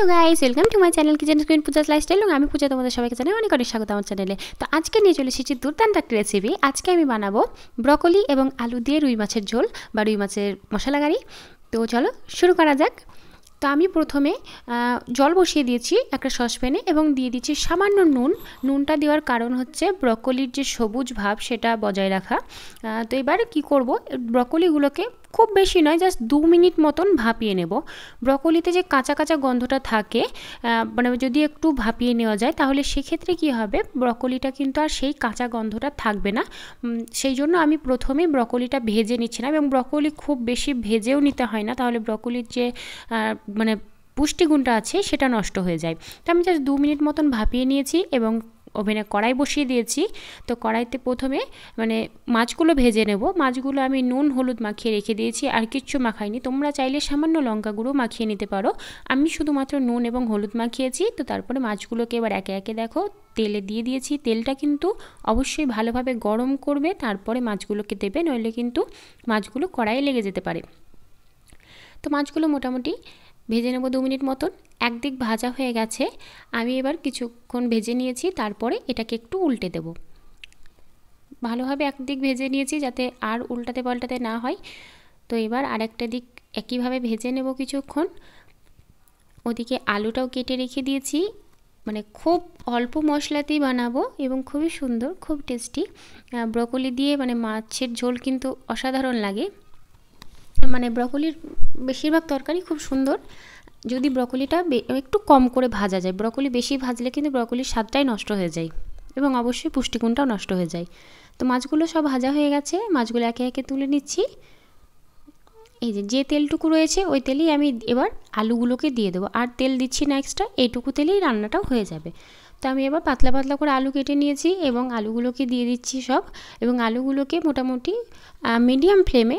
hello guys welcome to my channel kitchen screen Puja lifestyle আমি পূজা তোমাদের সবাইকে জানাই অনেক অনেক স্বাগত আমার চ্যানেলে তো আজকে নিয়ে চলে এসেছি দুর্দান্ত একটা রেসিপি আজকে আমি বানাবো ব্রকলি এবং আলু দিয়ে রুই মাছের ঝোল বা রুই মাছের মশলা গাড়ি তো চলো শুরু করা যাক তো আমি প্রথমে জল বসিয়ে দিয়েছি একটা সসপ্যানে এবং দিয়ে দিচ্ছি সামান্য নুন নুনটা দেওয়ার কারণ হচ্ছে ব্রকলির যে সবুজ ভাব সেটা বজায় রাখা তো এবার কি করব ব্রকলিগুলোকে খুব বেশি নয় জাস্ট দু মিনিট মতন ভাপিয়ে নেব ব্রকলিতে যে কাঁচা কাঁচা গন্ধটা থাকে মানে যদি একটু ভাপিয়ে নেওয়া যায় তাহলে সেক্ষেত্রে কি হবে ব্রকলিটা কিন্তু আর সেই কাঁচা গন্ধটা থাকবে না সেই জন্য আমি প্রথমে ব্রকোলিটা ভেজে নিচ্ছি না এবং ব্রকলি খুব বেশি ভেজেও নিতে হয় না তাহলে ব্রকলির যে মানে পুষ্টিগুণটা আছে সেটা নষ্ট হয়ে যায় তো আমি জাস্ট দু মিনিট মতন ভাপিয়ে নিয়েছি এবং ওভেনে কড়াই বসিয়ে দিয়েছি তো কড়াইতে প্রথমে মানে মাছগুলো ভেজে নেব মাছগুলো আমি নুন হলুদ মাখিয়ে রেখে দিয়েছি আর কিচ্ছু মাখাইনি তোমরা চাইলে সামান্য লঙ্কা গুঁড়ো মাখিয়ে নিতে পারো আমি শুধুমাত্র নুন এবং হলুদ মাখিয়েছি তো তারপরে মাছগুলোকে এবার একে একে দেখো তেলে দিয়ে দিয়েছি তেলটা কিন্তু অবশ্যই ভালোভাবে গরম করবে তারপরে মাছগুলোকে দেবে নইলে কিন্তু মাছগুলো কড়াইয়ে লেগে যেতে পারে তো মাছগুলো মোটামুটি ভেজে নেব দু মিনিট মতন একদিক ভাজা হয়ে গেছে আমি এবার কিছুক্ষণ ভেজে নিয়েছি তারপরে এটাকে একটু উল্টে দেব ভালোভাবে একদিক ভেজে নিয়েছি যাতে আর উল্টাতে পাল্টাতে না হয় তো এবার আর একটা দিক একইভাবে ভেজে নেব কিছুক্ষণ ওদিকে আলুটাও কেটে রেখে দিয়েছি মানে খুব অল্প মশলাতেই বানাবো এবং খুবই সুন্দর খুব টেস্টি ব্রকলি দিয়ে মানে মাছের ঝোল কিন্তু অসাধারণ লাগে মানে ব্রকলির বেশিরভাগ তরকারি খুব সুন্দর যদি ব্রকলিটা একটু কম করে ভাজা যায় ব্রকলি বেশি ভাজলে কিন্তু ব্রকলির স্বাদটাই নষ্ট হয়ে যায় এবং অবশ্যই পুষ্টিগুণটাও নষ্ট হয়ে যায় তো মাছগুলো সব ভাজা হয়ে গেছে মাছগুলো একে একে তুলে নিচ্ছি এই যে যে তেলটুকু রয়েছে ওই তেলেই আমি এবার আলুগুলোকে দিয়ে দেবো আর তেল দিচ্ছি না এক্সট্রা এইটুকু তেলেই রান্নাটাও হয়ে যাবে তো আমি এবার পাতলা পাতলা করে আলু কেটে নিয়েছি এবং আলুগুলোকে দিয়ে দিচ্ছি সব এবং আলুগুলোকে মোটামুটি মিডিয়াম ফ্লেমে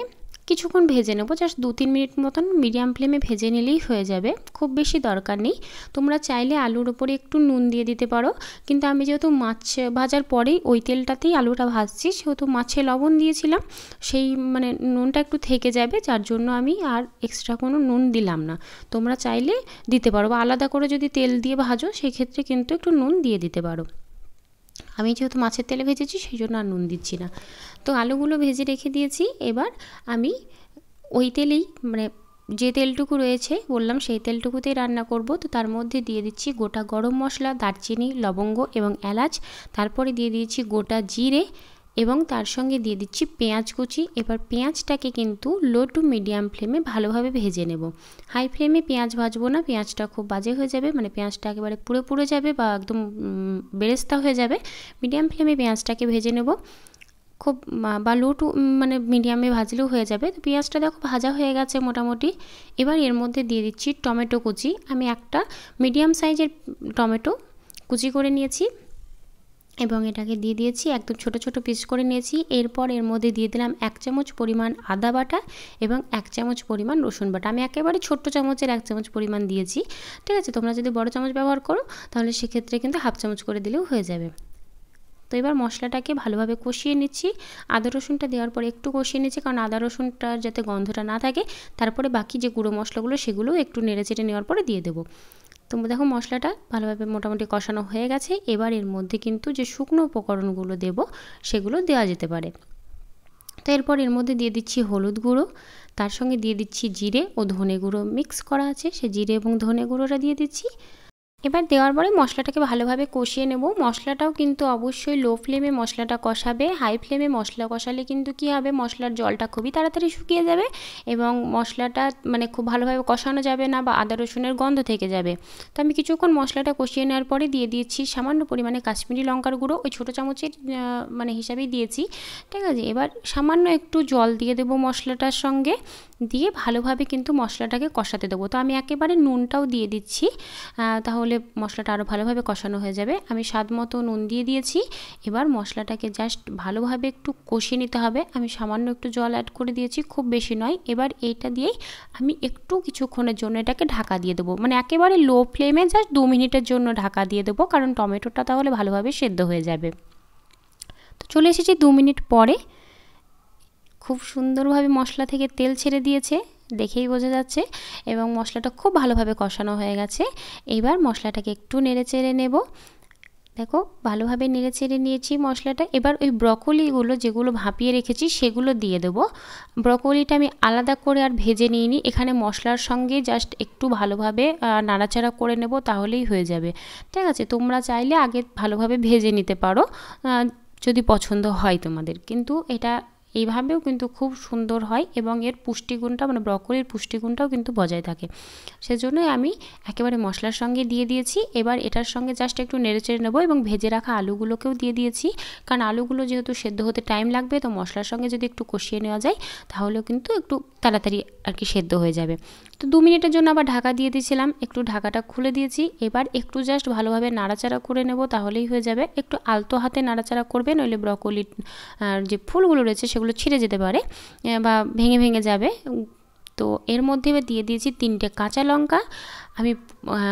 কিছুক্ষণ ভেজে নেবো জাস্ট দু তিন মিনিট মতন মিডিয়াম ফ্লেমে ভেজে নিলেই হয়ে যাবে খুব বেশি দরকার নেই তোমরা চাইলে আলুর ওপরে একটু নুন দিয়ে দিতে পারো কিন্তু আমি যেহেতু মাছ ভাজার পরেই ওই তেলটাতেই আলুটা ভাজছি সেহেতু মাছে লবণ দিয়েছিলাম সেই মানে নুনটা একটু থেকে যাবে যার জন্য আমি আর এক্সট্রা কোনো নুন দিলাম না তোমরা চাইলে দিতে পারো বা আলাদা করে যদি তেল দিয়ে ভাজো সেক্ষেত্রে কিন্তু একটু নুন দিয়ে দিতে পারো আমি যেহেতু মাছের তেলে ভেজেছি সেই জন্য আর নুন দিচ্ছি না তো আলুগুলো ভেজে রেখে দিয়েছি এবার আমি ওই তেলেই মানে যে তেলটুকু রয়েছে বললাম সেই তেলটুকুতেই রান্না করব তো তার মধ্যে দিয়ে দিচ্ছি গোটা গরম মশলা দারচিনি লবঙ্গ এবং এলাচ তারপরে দিয়ে দিয়েছি গোটা জিরে এবং তার সঙ্গে দিয়ে দিচ্ছি পেঁয়াজ কুচি এবার পেঁয়াজটাকে কিন্তু লো টু মিডিয়াম ফ্লেমে ভালোভাবে ভেজে নেব হাই ফ্লেমে পেঁয়াজ ভাজবো না পেঁয়াজটা খুব বাজে হয়ে যাবে মানে পেঁয়াজটা একেবারে পুরো পুরো যাবে বা একদম বেরেস্তা হয়ে যাবে মিডিয়াম ফ্লেমে পেঁয়াজটাকে ভেজে নেব খুব বা লো টু মানে মিডিয়ামে ভাজলেও হয়ে যাবে তো পেঁয়াজটা দেখো ভাজা হয়ে গেছে মোটামুটি এবার এর মধ্যে দিয়ে দিচ্ছি টমেটো কুচি আমি একটা মিডিয়াম সাইজের টমেটো কুচি করে নিয়েছি এবং এটাকে দিয়ে দিয়েছি একদম ছোট ছোট পিস করে নিয়েছি এরপর এর মধ্যে দিয়ে দিলাম এক চামচ পরিমাণ আদা বাটা এবং এক চামচ পরিমাণ রসুন বাটা আমি একেবারে ছোট্ট চামচের এক চামচ পরিমাণ দিয়েছি ঠিক আছে তোমরা যদি বড় চামচ ব্যবহার করো তাহলে সেক্ষেত্রে কিন্তু হাফ চামচ করে দিলেও হয়ে যাবে তো এবার মশলাটাকে ভালোভাবে কষিয়ে নিচ্ছি আদা রসুনটা দেওয়ার পরে একটু কষিয়ে নিচ্ছি কারণ আদা রসুনটার যাতে গন্ধটা না থাকে তারপরে বাকি যে গুঁড়ো মশলাগুলো সেগুলোও একটু নেড়ে চেটে নেওয়ার পরে দিয়ে দেবো তো দেখো মশলাটা ভালোভাবে মোটামুটি কষানো হয়ে গেছে এবার এর মধ্যে কিন্তু যে শুকনো উপকরণগুলো দেব সেগুলো দেওয়া যেতে পারে তো এরপর এর মধ্যে দিয়ে দিচ্ছি হলুদ গুঁড়ো তার সঙ্গে দিয়ে দিচ্ছি জিরে ও ধনে গুঁড়ো মিক্স করা আছে সে জিরে এবং ধনে গুঁড়োটা দিয়ে দিচ্ছি এবার দেওয়ার পরে মশলাটাকে ভালোভাবে কষিয়ে নেব মশলাটাও কিন্তু অবশ্যই লো ফ্লেমে মশলাটা কষাবে হাই ফ্লেমে মশলা কষালে কিন্তু কি হবে মশলার জলটা খুবই তাড়াতাড়ি শুকিয়ে যাবে এবং মশলাটা মানে খুব ভালোভাবে কষানো যাবে না বা আদা রসুনের গন্ধ থেকে যাবে তো আমি কিছুক্ষণ মশলাটা কষিয়ে নেওয়ার পরে দিয়ে দিয়েছি সামান্য পরিমাণে কাশ্মীরি লঙ্কার গুঁড়ো ওই ছোটো চামচের মানে হিসাবেই দিয়েছি ঠিক আছে এবার সামান্য একটু জল দিয়ে দেবো মশলাটার সঙ্গে দিয়ে ভালোভাবে কিন্তু মশলাটাকে কষাতে দেবো তো আমি একেবারে নুনটাও দিয়ে দিচ্ছি তাহলে তাহলে মশলাটা আরও ভালোভাবে কষানো হয়ে যাবে আমি স্বাদ মতো নুন দিয়ে দিয়েছি এবার মশলাটাকে জাস্ট ভালোভাবে একটু কষিয়ে নিতে হবে আমি সামান্য একটু জল অ্যাড করে দিয়েছি খুব বেশি নয় এবার এইটা দিয়েই আমি একটু কিছুক্ষণের জন্য এটাকে ঢাকা দিয়ে দেবো মানে একেবারে লো ফ্লেমে জাস্ট দু মিনিটের জন্য ঢাকা দিয়ে দেবো কারণ টমেটোটা তাহলে ভালোভাবে সেদ্ধ হয়ে যাবে তো চলে এসেছি দু মিনিট পরে খুব সুন্দরভাবে মশলা থেকে তেল ছেড়ে দিয়েছে দেখেই বোঝা যাচ্ছে এবং মশলাটা খুব ভালোভাবে কষানো হয়ে গেছে এবার মশলাটাকে একটু নেড়ে চেড়ে নেব দেখো ভালোভাবে নেড়ে চেড়ে নিয়েছি মশলাটা এবার ওই ব্রকোলিগুলো যেগুলো ভাপিয়ে রেখেছি সেগুলো দিয়ে দেব ব্রকোলিটা আমি আলাদা করে আর ভেজে নিইনি এখানে মশলার সঙ্গে জাস্ট একটু ভালোভাবে নাড়াচাড়া করে নেব তাহলেই হয়ে যাবে ঠিক আছে তোমরা চাইলে আগে ভালোভাবে ভেজে নিতে পারো যদি পছন্দ হয় তোমাদের কিন্তু এটা এইভাবেও কিন্তু খুব সুন্দর হয় এবং এর পুষ্টিগুণটা মানে ব্রকলির পুষ্টিগুণটাও কিন্তু বজায় থাকে সেজন্যই আমি একেবারে মশলার সঙ্গে দিয়ে দিয়েছি এবার এটার সঙ্গে জাস্ট একটু নেড়েচেড়ে নেবো এবং ভেজে রাখা আলুগুলোকেও দিয়ে দিয়েছি কারণ আলুগুলো যেহেতু সেদ্ধ হতে টাইম লাগবে তো মশলার সঙ্গে যদি একটু কষিয়ে নেওয়া যায় তাহলেও কিন্তু একটু তাড়াতাড়ি আর কি সেদ্ধ হয়ে যাবে তো দু মিনিটের জন্য আবার ঢাকা দিয়ে দিয়েছিলাম একটু ঢাকাটা খুলে দিয়েছি এবার একটু জাস্ট ভালোভাবে নাড়াচাড়া করে নেব তাহলেই হয়ে যাবে একটু আলতো হাতে নাড়াচাড়া করবে নইলে ব্রকলি যে ফুলগুলো রয়েছে সেগুলো ছিঁড়ে যেতে পারে বা ভেঙে ভেঙে যাবে তো এর মধ্যে দিয়ে দিয়েছি তিনটে কাঁচা লঙ্কা আমি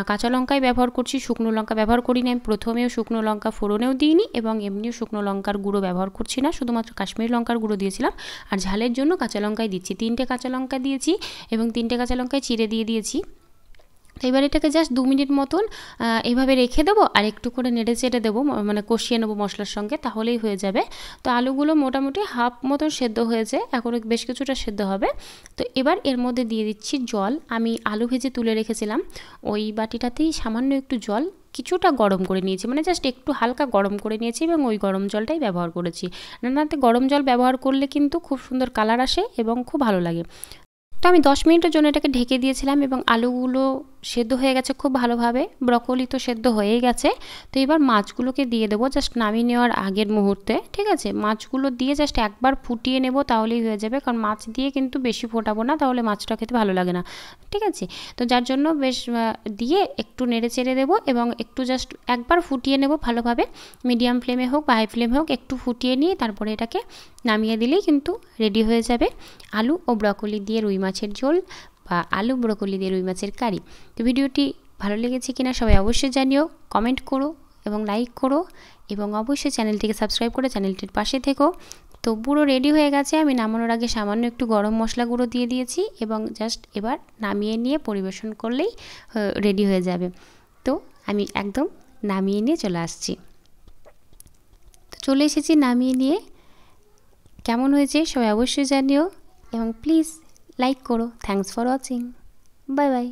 কাঁচা লঙ্কাই ব্যবহার করছি শুকনো লঙ্কা ব্যবহার করি না আমি প্রথমেও শুকনো লঙ্কা ফোড়নেও দিইনি এবং এমনিও শুকনো লঙ্কার গুঁড়ো ব্যবহার করছি না শুধুমাত্র কাশ্মীরি লঙ্কার গুঁড়ো দিয়েছিলাম আর ঝালের জন্য কাঁচা লঙ্কাই দিচ্ছি তিনটে কাঁচা লঙ্কা দিয়েছি এবং তিনটে কাঁচা লঙ্কায় চিড়ে দিয়ে দিয়েছি তো এবার এটাকে জাস্ট দু মিনিট মতন এভাবে রেখে দেবো আর একটু করে নেড়ে চেড়ে দেবো মানে কষিয়ে নেবো মশলার সঙ্গে তাহলেই হয়ে যাবে তো আলুগুলো মোটামুটি হাফ মতন সেদ্ধ হয়েছে এখন বেশ কিছুটা সেদ্ধ হবে তো এবার এর মধ্যে দিয়ে দিচ্ছি জল আমি আলু ভেজে তুলে রেখেছিলাম ওই বাটিটাতেই সামান্য একটু জল কিছুটা গরম করে নিয়েছি মানে জাস্ট একটু হালকা গরম করে নিয়েছি এবং ওই গরম জলটাই ব্যবহার করেছি নানাতে গরম জল ব্যবহার করলে কিন্তু খুব সুন্দর কালার আসে এবং খুব ভালো লাগে তো আমি দশ মিনিটের জন্য এটাকে ঢেকে দিয়েছিলাম এবং আলুগুলো সেদ্ধ হয়ে গেছে খুব ভালোভাবে ব্রকলি তো সেদ্ধ হয়েই গেছে তো এবার মাছগুলোকে দিয়ে দেবো জাস্ট নামিয়ে নেওয়ার আগের মুহূর্তে ঠিক আছে মাছগুলো দিয়ে জাস্ট একবার ফুটিয়ে নেব তাহলেই হয়ে যাবে কারণ মাছ দিয়ে কিন্তু বেশি ফোটাবো না তাহলে মাছটা খেতে ভালো লাগে না ঠিক আছে তো যার জন্য বেশ দিয়ে একটু নেড়ে চেড়ে দেবো এবং একটু জাস্ট একবার ফুটিয়ে নেব ভালোভাবে মিডিয়াম ফ্লেমে হোক বা হাই ফ্লেমে হোক একটু ফুটিয়ে নিয়ে তারপরে এটাকে নামিয়ে দিলেই কিন্তু রেডি হয়ে যাবে আলু ও ব্রকলি দিয়ে রুই মাছের ঝোল বা আলু ব্রকলি দিয়ে রুই মাছের কারি তো ভিডিওটি ভালো লেগেছে কিনা সবাই অবশ্যই জানিও কমেন্ট করো এবং লাইক করো এবং অবশ্যই চ্যানেলটিকে সাবস্ক্রাইব করে চ্যানেলটির পাশে থেকো তো পুরো রেডি হয়ে গেছে আমি নামানোর আগে সামান্য একটু গরম মশলা গুঁড়ো দিয়ে দিয়েছি এবং জাস্ট এবার নামিয়ে নিয়ে পরিবেশন করলেই রেডি হয়ে যাবে তো আমি একদম নামিয়ে নিয়ে চলে আসছি তো চলে এসেছি নামিয়ে নিয়ে কেমন হয়েছে সবাই অবশ্যই জানিও এবং প্লিজ লাইক করো thanks for watching bye by